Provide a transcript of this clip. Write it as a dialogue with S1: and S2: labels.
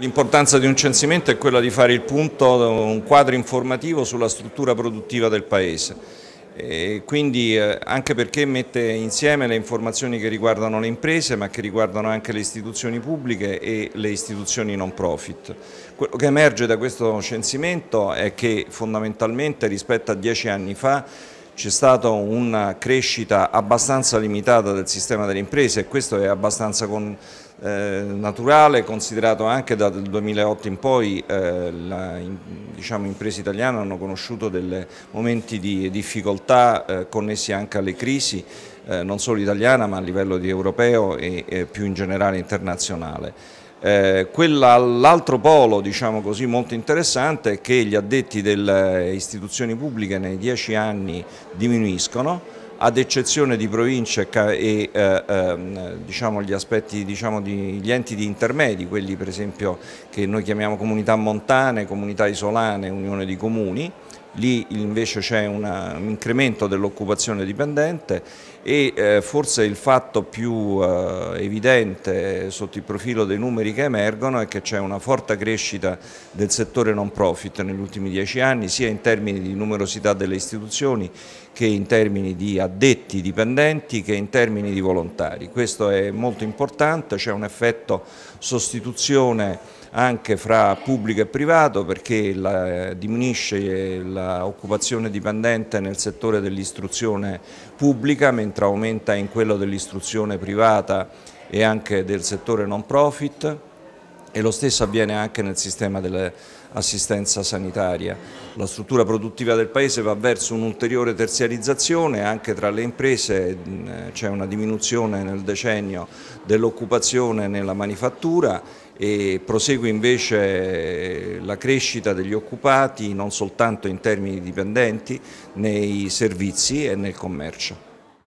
S1: L'importanza di un censimento è quella di fare il punto, un quadro informativo sulla struttura produttiva del Paese. E quindi eh, anche perché mette insieme le informazioni che riguardano le imprese ma che riguardano anche le istituzioni pubbliche e le istituzioni non profit. Quello che emerge da questo censimento è che fondamentalmente rispetto a dieci anni fa c'è stata una crescita abbastanza limitata del sistema delle imprese e questo è abbastanza con, eh, naturale, considerato anche dal 2008 in poi eh, le diciamo, imprese italiane hanno conosciuto dei momenti di difficoltà eh, connessi anche alle crisi, eh, non solo italiana ma a livello di europeo e, e più in generale internazionale. Eh, L'altro polo diciamo così, molto interessante è che gli addetti delle istituzioni pubbliche nei dieci anni diminuiscono, ad eccezione di province e eh, eh, diciamo gli aspetti diciamo, di, gli enti di intermedi, quelli per esempio che noi chiamiamo comunità montane, comunità isolane, unione di comuni, lì invece c'è un incremento dell'occupazione dipendente e eh, forse il fatto più eh, evidente sotto il profilo dei numeri che emergono è che c'è una forte crescita del settore non profit negli ultimi dieci anni sia in termini di numerosità delle istituzioni che in termini di addetti dipendenti che in termini di volontari. Questo è molto importante, c'è un effetto sostituzione anche fra pubblico e privato perché la, diminuisce l'occupazione dipendente nel settore dell'istruzione pubblica mentre aumenta in quello dell'istruzione privata e anche del settore non profit e lo stesso avviene anche nel sistema dell'assistenza sanitaria. La struttura produttiva del Paese va verso un'ulteriore terziarizzazione, anche tra le imprese mm, c'è una diminuzione nel decennio dell'occupazione nella manifattura e prosegue invece eh, la crescita degli occupati non soltanto in termini dipendenti, nei servizi e nel commercio.